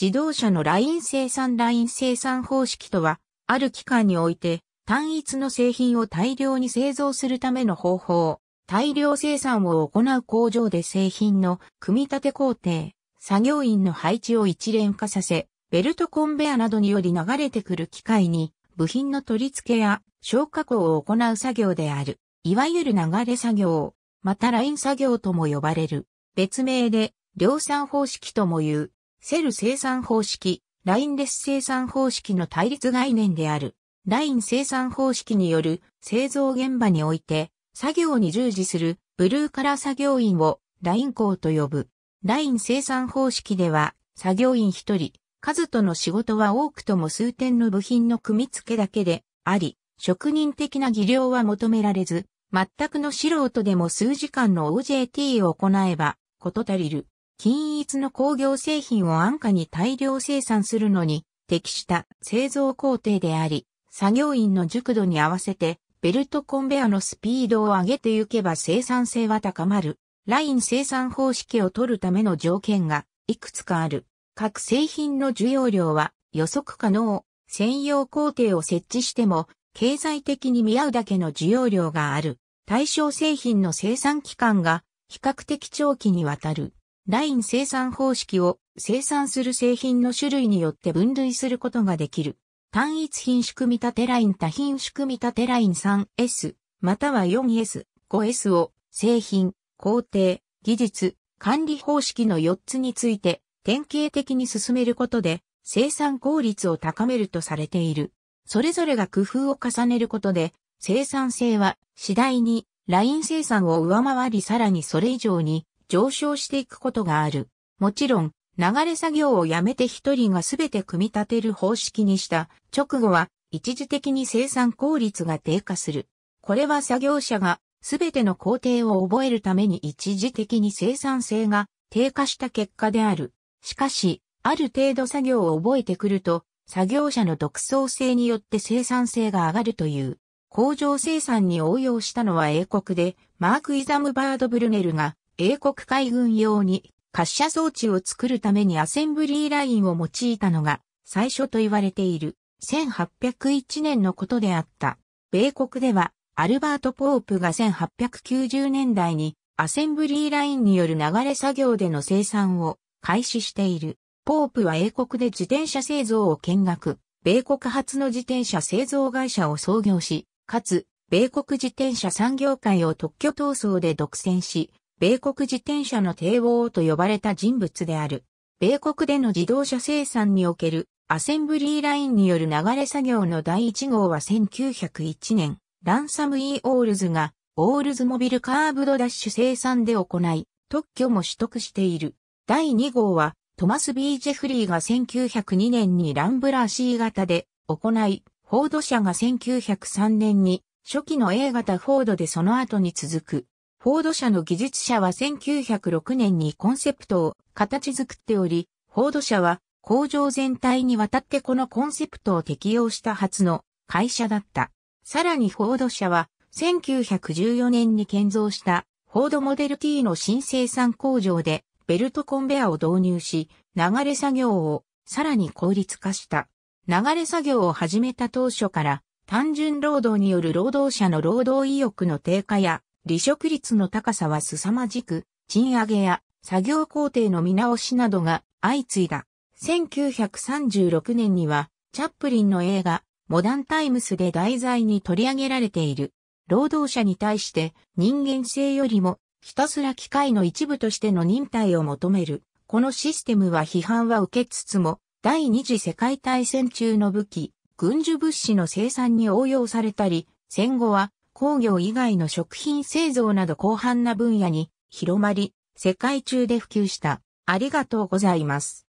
自動車のライン生産ライン生産方式とは、ある期間において単一の製品を大量に製造するための方法、大量生産を行う工場で製品の組み立て工程、作業員の配置を一連化させ、ベルトコンベアなどにより流れてくる機械に部品の取り付けや消火口を行う作業である。いわゆる流れ作業、またライン作業とも呼ばれる。別名で量産方式とも言う。セル生産方式、ラインレス生産方式の対立概念である。ライン生産方式による製造現場において作業に従事するブルーカラー作業員をライン工と呼ぶ。ライン生産方式では作業員一人、数との仕事は多くとも数点の部品の組み付けだけであり、職人的な技量は求められず、全くの素人でも数時間の OJT を行えば、こと足りる。均一の工業製品を安価に大量生産するのに適した製造工程であり、作業員の熟度に合わせてベルトコンベアのスピードを上げていけば生産性は高まる。ライン生産方式を取るための条件がいくつかある。各製品の需要量は予測可能。専用工程を設置しても経済的に見合うだけの需要量がある。対象製品の生産期間が比較的長期にわたる。ライン生産方式を生産する製品の種類によって分類することができる。単一品種組み立てライン多品種組み立てライン 3S または 4S、5S を製品、工程、技術、管理方式の4つについて典型的に進めることで生産効率を高めるとされている。それぞれが工夫を重ねることで生産性は次第にライン生産を上回りさらにそれ以上に上昇していくことがある。もちろん、流れ作業をやめて一人がすべて組み立てる方式にした直後は一時的に生産効率が低下する。これは作業者がすべての工程を覚えるために一時的に生産性が低下した結果である。しかし、ある程度作業を覚えてくると、作業者の独創性によって生産性が上がるという。工場生産に応用したのは英国で、マーク・イザムバード・ブルネルが英国海軍用に滑車装置を作るためにアセンブリーラインを用いたのが最初と言われている1801年のことであった。米国ではアルバート・ポープが1890年代にアセンブリーラインによる流れ作業での生産を開始している。ポープは英国で自転車製造を見学、米国発の自転車製造会社を創業し、かつ、米国自転車産業界を特許闘争で独占し、米国自転車の帝王と呼ばれた人物である。米国での自動車生産におけるアセンブリーラインによる流れ作業の第1号は1901年、ランサム・イー・オールズがオールズモビルカーブドダッシュ生産で行い、特許も取得している。第2号はトマス・ B・ ジェフリーが1902年にランブラー C 型で行い、フォード社が1903年に初期の A 型フォードでその後に続く。フォード社の技術者は1906年にコンセプトを形作っており、フォード社は工場全体にわたってこのコンセプトを適用した初の会社だった。さらにフォード社は1914年に建造したフォードモデル T の新生産工場でベルトコンベアを導入し、流れ作業をさらに効率化した。流れ作業を始めた当初から単純労働による労働者の労働意欲の低下や離職率の高さは凄まじく、賃上げや作業工程の見直しなどが相次いだ。1936年には、チャップリンの映画、モダンタイムスで題材に取り上げられている。労働者に対して人間性よりもひたすら機械の一部としての忍耐を求める。このシステムは批判は受けつつも、第二次世界大戦中の武器、軍需物資の生産に応用されたり、戦後は工業以外の食品製造など広範な分野に広まり、世界中で普及した。ありがとうございます。